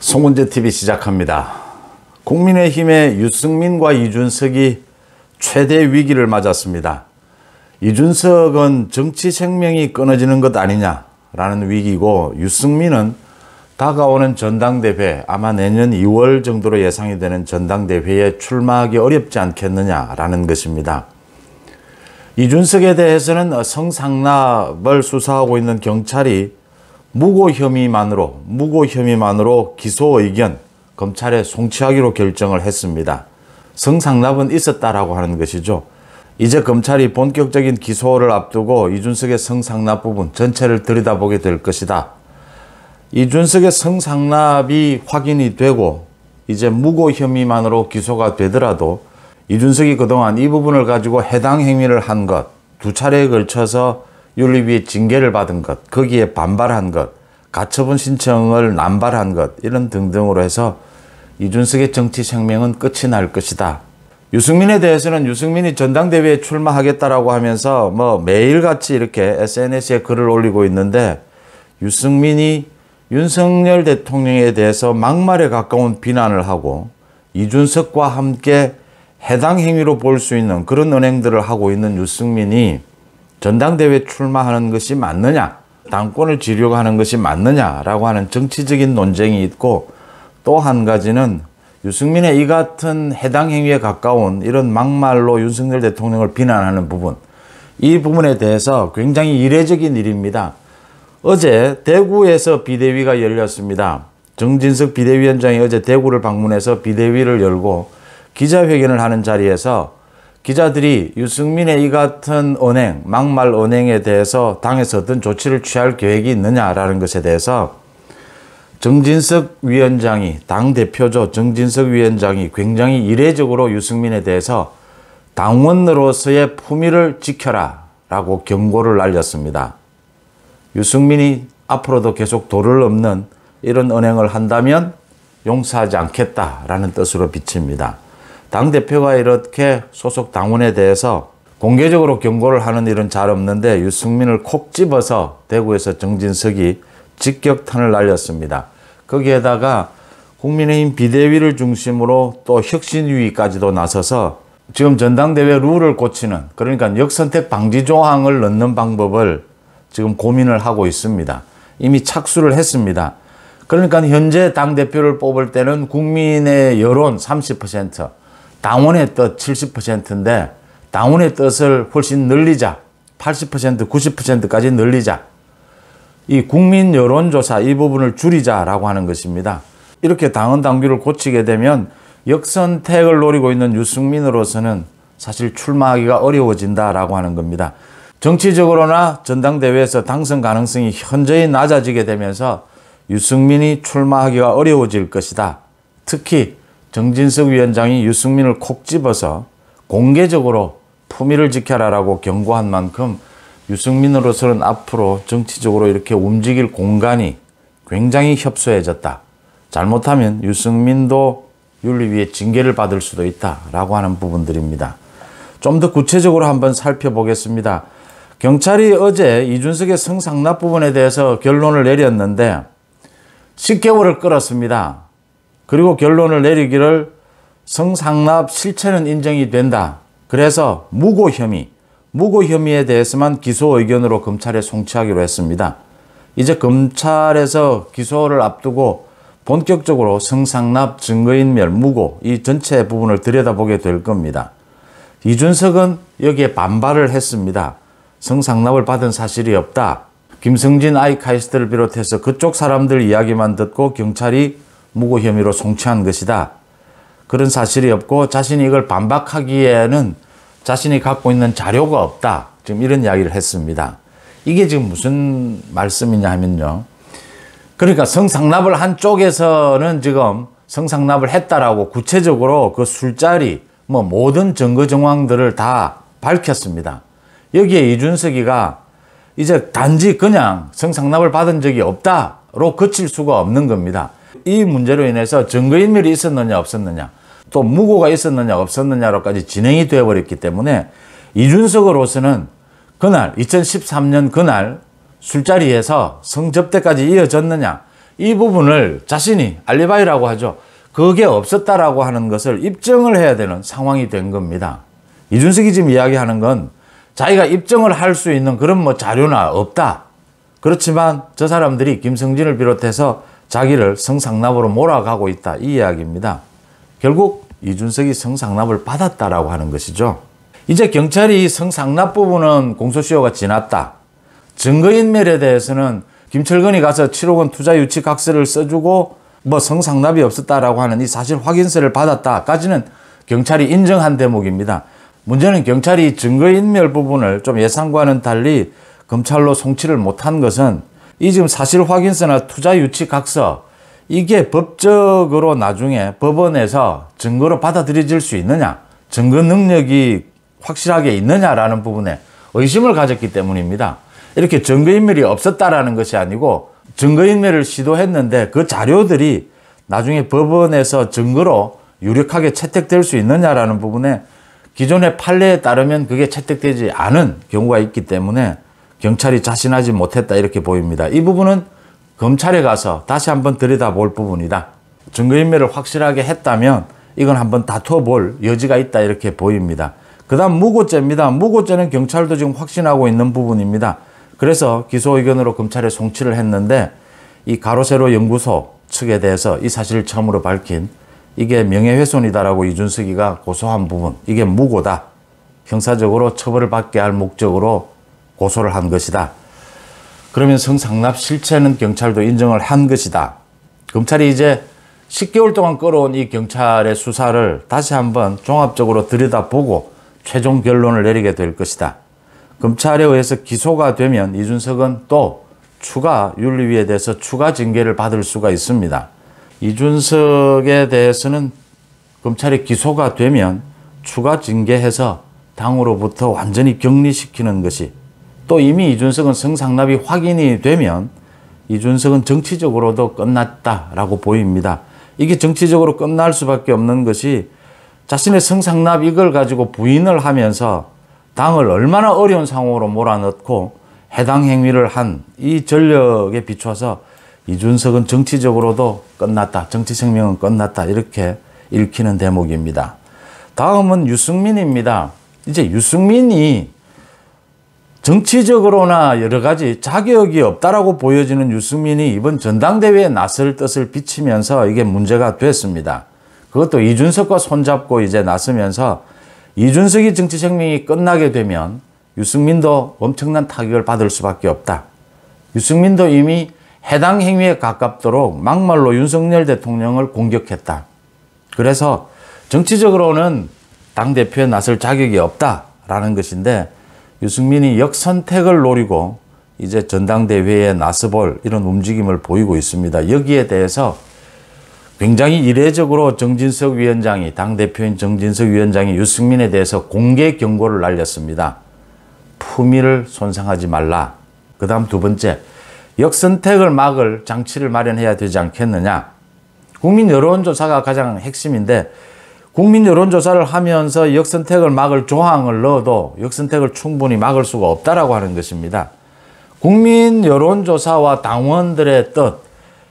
송은재 TV 시작합니다. 국민의힘의 유승민과 이준석이 최대 위기를 맞았습니다. 이준석은 정치 생명이 끊어지는 것 아니냐라는 위기고 유승민은 다가오는 전당대회 아마 내년 2월 정도로 예상이 되는 전당대회에 출마하기 어렵지 않겠느냐라는 것입니다. 이준석에 대해서는 성상납을 수사하고 있는 경찰이 무고 혐의만으로 무고 혐의만으로 기소 의견 검찰에 송치하기로 결정을 했습니다. 성상납은 있었다라고 하는 것이죠. 이제 검찰이 본격적인 기소를 앞두고 이준석의 성상납 부분 전체를 들여다보게 될 것이다. 이준석의 성상납이 확인이 되고 이제 무고 혐의만으로 기소가 되더라도 이준석이 그동안 이 부분을 가지고 해당 행위를 한 것 두 차례에 걸쳐서 윤리위의 징계를 받은 것, 거기에 반발한 것, 가처분 신청을 남발한 것, 이런 등등으로 해서 이준석의 정치 생명은 끝이 날 것이다. 유승민에 대해서는 유승민이 전당대회에 출마하겠다라고 하면서 뭐 매일같이 이렇게 SNS에 글을 올리고 있는데 유승민이 윤석열 대통령에 대해서 막말에 가까운 비난을 하고 이준석과 함께 해당 행위로 볼 수 있는 그런 은행들을 하고 있는 유승민이 전당대회 출마하는 것이 맞느냐, 당권을 쥐려고 하는 것이 맞느냐라고 하는 정치적인 논쟁이 있고 또 한 가지는 유승민의 이 같은 해당 행위에 가까운 이런 막말로 윤석열 대통령을 비난하는 부분 이 부분에 대해서 굉장히 이례적인 일입니다. 어제 대구에서 비대위가 열렸습니다. 정진석 비대위원장이 어제 대구를 방문해서 비대위를 열고 기자회견을 하는 자리에서 기자들이 유승민의 이 같은 언행, 막말 언행에 대해서 당에서 어떤 조치를 취할 계획이 있느냐라는 것에 대해서 정진석 위원장이, 당대표죠. 정진석 위원장이 굉장히 이례적으로 유승민에 대해서 당원으로서의 품위를 지켜라 라고 경고를 날렸습니다. 유승민이 앞으로도 계속 도를 넘는 이런 언행을 한다면 용서하지 않겠다라는 뜻으로 비칩니다. 당대표가 이렇게 소속 당원에 대해서 공개적으로 경고를 하는 일은 잘 없는데 유승민을 콕 집어서 대구에서 정진석이 직격탄을 날렸습니다. 거기에다가 국민의힘 비대위를 중심으로 또 혁신위까지도 나서서 지금 전당대회 룰을 고치는 그러니까 역선택 방지 조항을 넣는 방법을 지금 고민을 하고 있습니다. 이미 착수를 했습니다. 그러니까 현재 당대표를 뽑을 때는 국민의 여론 30%, 당원의 뜻 70%인데 당원의 뜻을 훨씬 늘리자. 80%, 90%까지 늘리자. 이 국민 여론조사 이 부분을 줄이자라고 하는 것입니다. 이렇게 당원 당규를 고치게 되면 역선택을 노리고 있는 유승민으로서는 사실 출마하기가 어려워진다라고 하는 겁니다. 정치적으로나 전당대회에서 당선 가능성이 현저히 낮아지게 되면서 유승민이 출마하기가 어려워질 것이다. 특히 정진석 위원장이 유승민을 콕 집어서 공개적으로 품위를 지켜라라고 경고한 만큼 유승민으로서는 앞으로 정치적으로 이렇게 움직일 공간이 굉장히 협소해졌다. 잘못하면 유승민도 윤리위에 징계를 받을 수도 있다라고 하는 부분들입니다. 좀 더 구체적으로 한번 살펴보겠습니다. 경찰이 어제 이준석의 성상납 부분에 대해서 결론을 내렸는데 10개월을 끌었습니다. 그리고 결론을 내리기를 성상납 실체는 인정이 된다. 그래서 무고 혐의, 무고 혐의에 대해서만 기소 의견으로 검찰에 송치하기로 했습니다. 이제 검찰에서 기소를 앞두고 본격적으로 성상납 증거인멸 무고 이 전체 부분을 들여다보게 될 겁니다. 이준석은 여기에 반발을 했습니다. 성상납을 받은 사실이 없다. 김성진 아이카이스트를 비롯해서 그쪽 사람들 이야기만 듣고 경찰이 무고 혐의로 송치한 것이다. 그런 사실이 없고 자신이 이걸 반박하기에는 자신이 갖고 있는 자료가 없다. 지금 이런 이야기를 했습니다. 이게 지금 무슨 말씀이냐 하면요. 그러니까 성상납을 한 쪽에서는 지금 성상납을 했다라고 구체적으로 그 술자리 뭐 모든 증거 정황들을 다 밝혔습니다. 여기에 이준석이가 이제 단지 그냥 성상납을 받은 적이 없다로 그칠 수가 없는 겁니다. 이 문제로 인해서 증거인멸이 있었느냐 없었느냐 또 무고가 있었느냐 없었느냐로까지 진행이 되어버렸기 때문에 이준석으로서는 그날 2013년 그날 술자리에서 성접대까지 이어졌느냐 이 부분을 자신이 알리바이라고 하죠. 그게 없었다라고 하는 것을 입증을 해야 되는 상황이 된 겁니다. 이준석이 지금 이야기하는 건 자기가 입증을 할 수 있는 그런 뭐 자료나 없다. 그렇지만 저 사람들이 김성진을 비롯해서 자기를 성상납으로 몰아가고 있다 이 이야기입니다. 결국 이준석이 성상납을 받았다라고 하는 것이죠. 이제 경찰이 성상납 부분은 공소시효가 지났다. 증거인멸에 대해서는 김철근이 가서 7억 원 투자 유치 각서를 써주고 뭐 성상납이 없었다라고 하는 이 사실 확인서를 받았다까지는 경찰이 인정한 대목입니다. 문제는 경찰이 증거인멸 부분을 좀 예상과는 달리 검찰로 송치를 못한 것은 이 지금 사실 확인서나 투자 유치 각서 이게 법적으로 나중에 법원에서 증거로 받아들여질 수 있느냐 증거 능력이 확실하게 있느냐라는 부분에 의심을 가졌기 때문입니다. 이렇게 증거인멸이 없었다라는 것이 아니고 증거인멸을 시도했는데 그 자료들이 나중에 법원에서 증거로 유력하게 채택될 수 있느냐라는 부분에 기존의 판례에 따르면 그게 채택되지 않은 경우가 있기 때문에 경찰이 자신하지 못했다 이렇게 보입니다. 이 부분은 검찰에 가서 다시 한번 들여다볼 부분이다. 증거인멸을 확실하게 했다면 이건 한번 다퉈볼 여지가 있다 이렇게 보입니다. 그 다음 무고죄입니다. 무고죄는 경찰도 지금 확신하고 있는 부분입니다. 그래서 기소 의견으로 검찰에 송치를 했는데 이 가로세로 연구소 측에 대해서 이 사실을 처음으로 밝힌 이게 명예훼손이다라고 이준석이가 고소한 부분 이게 무고다. 형사적으로 처벌을 받게 할 목적으로 고소를 한 것이다. 그러면 성상납 실체는 경찰도 인정을 한 것이다. 검찰이 이제 10개월 동안 끌어온 이 경찰의 수사를 다시 한번 종합적으로 들여다보고 최종 결론을 내리게 될 것이다. 검찰에 의해서 기소가 되면 이준석은 또 추가 윤리위에 대해서 추가 징계를 받을 수가 있습니다. 이준석에 대해서는 검찰이 기소가 되면 추가 징계해서 당으로부터 완전히 격리시키는 것이 또 이미 이준석은 성상납이 확인이 되면 이준석은 정치적으로도 끝났다라고 보입니다. 이게 정치적으로 끝날 수밖에 없는 것이 자신의 성상납 이걸 가지고 부인을 하면서 당을 얼마나 어려운 상황으로 몰아넣고 해당 행위를 한 이 전력에 비춰서 이준석은 정치적으로도 끝났다. 정치 생명은 끝났다. 이렇게 읽히는 대목입니다. 다음은 유승민입니다. 이제 유승민이 정치적으로나 여러 가지 자격이 없다라고 보여지는 유승민이 이번 전당대회에 나설 뜻을 비치면서 이게 문제가 됐습니다. 그것도 이준석과 손잡고 이제 나서면서 이준석이 정치 생명이 끝나게 되면 유승민도 엄청난 타격을 받을 수밖에 없다. 유승민도 이미 해당 행위에 가깝도록 막말로 윤석열 대통령을 공격했다. 그래서 정치적으로는 당대표에 나설 자격이 없다라는 것인데 유승민이 역선택을 노리고 이제 전당대회에 나서볼 이런 움직임을 보이고 있습니다. 여기에 대해서 굉장히 이례적으로 정진석 위원장이 당대표인 정진석 위원장이 유승민에 대해서 공개 경고를 날렸습니다. 품위를 손상하지 말라. 그 다음 두 번째, 역선택을 막을 장치를 마련해야 되지 않겠느냐. 국민 여론조사가 가장 핵심인데 국민 여론조사를 하면서 역선택을 막을 조항을 넣어도 역선택을 충분히 막을 수가 없다라고 하는 것입니다. 국민 여론조사와 당원들의 뜻,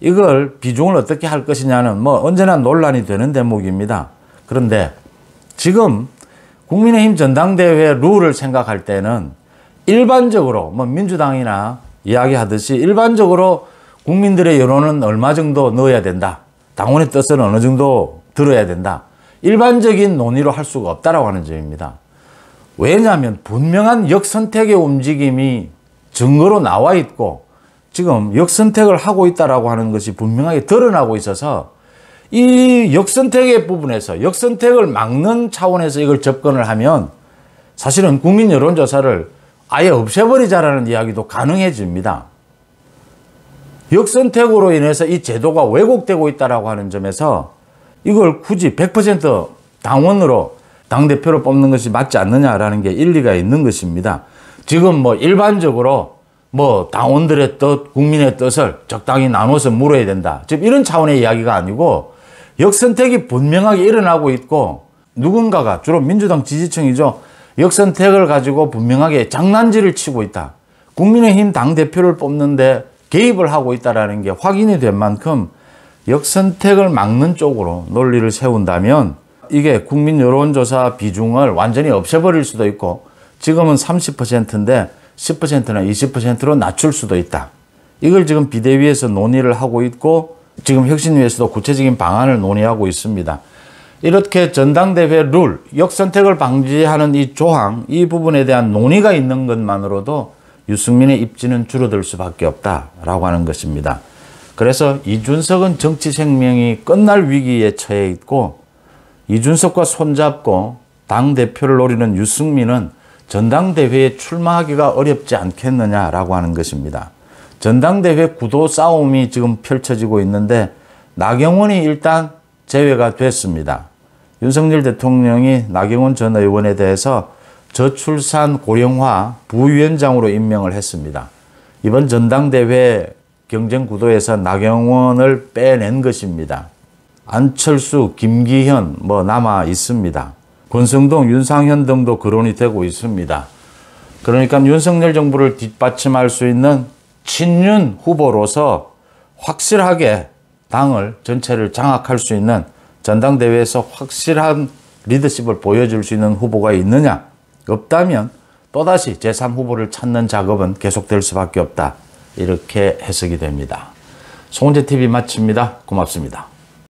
이걸 비중을 어떻게 할 것이냐는 뭐 언제나 논란이 되는 대목입니다. 그런데 지금 국민의힘 전당대회 룰을 생각할 때는 일반적으로 뭐 민주당이나 이야기하듯이 일반적으로 국민들의 여론은 얼마 정도 넣어야 된다. 당원의 뜻은 어느 정도 들어야 된다. 일반적인 논의로 할 수가 없다라고 하는 점입니다. 왜냐하면 분명한 역선택의 움직임이 증거로 나와 있고 지금 역선택을 하고 있다라고 하는 것이 분명하게 드러나고 있어서 이 역선택의 부분에서 역선택을 막는 차원에서 이걸 접근을 하면 사실은 국민 여론조사를 아예 없애버리자라는 이야기도 가능해집니다. 역선택으로 인해서 이 제도가 왜곡되고 있다라고 하는 점에서 이걸 굳이 100% 당원으로 당대표로 뽑는 것이 맞지 않느냐라는 게 일리가 있는 것입니다. 지금 뭐 일반적으로 뭐 당원들의 뜻, 국민의 뜻을 적당히 나눠서 물어야 된다. 즉 이런 차원의 이야기가 아니고 역선택이 분명하게 일어나고 있고 누군가가 주로 민주당 지지층이죠. 역선택을 가지고 분명하게 장난질을 치고 있다. 국민의힘 당대표를 뽑는데 개입을 하고 있다는 게 확인이 된 만큼 역선택을 막는 쪽으로 논리를 세운다면 이게 국민 여론조사 비중을 완전히 없애버릴 수도 있고 지금은 30%인데 10%나 20%로 낮출 수도 있다. 이걸 지금 비대위에서 논의를 하고 있고 지금 혁신위에서도 구체적인 방안을 논의하고 있습니다. 이렇게 전당대회 룰, 역선택을 방지하는 이 조항, 이 부분에 대한 논의가 있는 것만으로도 유승민의 입지는 줄어들 수밖에 없다라고 하는 것입니다. 그래서 이준석은 정치 생명이 끝날 위기에 처해 있고 이준석과 손잡고 당대표를 노리는 유승민은 전당대회에 출마하기가 어렵지 않겠느냐라고 하는 것입니다. 전당대회 구도 싸움이 지금 펼쳐지고 있는데 나경원이 일단 제외가 됐습니다. 윤석열 대통령이 나경원 전 의원에 대해서 저출산 고령화 부위원장으로 임명을 했습니다. 이번 전당대회 경쟁 구도에서 나경원을 빼낸 것입니다. 안철수, 김기현 뭐 남아 있습니다. 권성동, 윤상현 등도 거론이 되고 있습니다. 그러니까 윤석열 정부를 뒷받침할 수 있는 친윤 후보로서 확실하게 당을 전체를 장악할 수 있는 전당대회에서 확실한 리더십을 보여줄 수 있는 후보가 있느냐? 없다면 또다시 제3후보를 찾는 작업은 계속될 수밖에 없다. 이렇게 해석이 됩니다. 송재TV 마칩니다. 고맙습니다.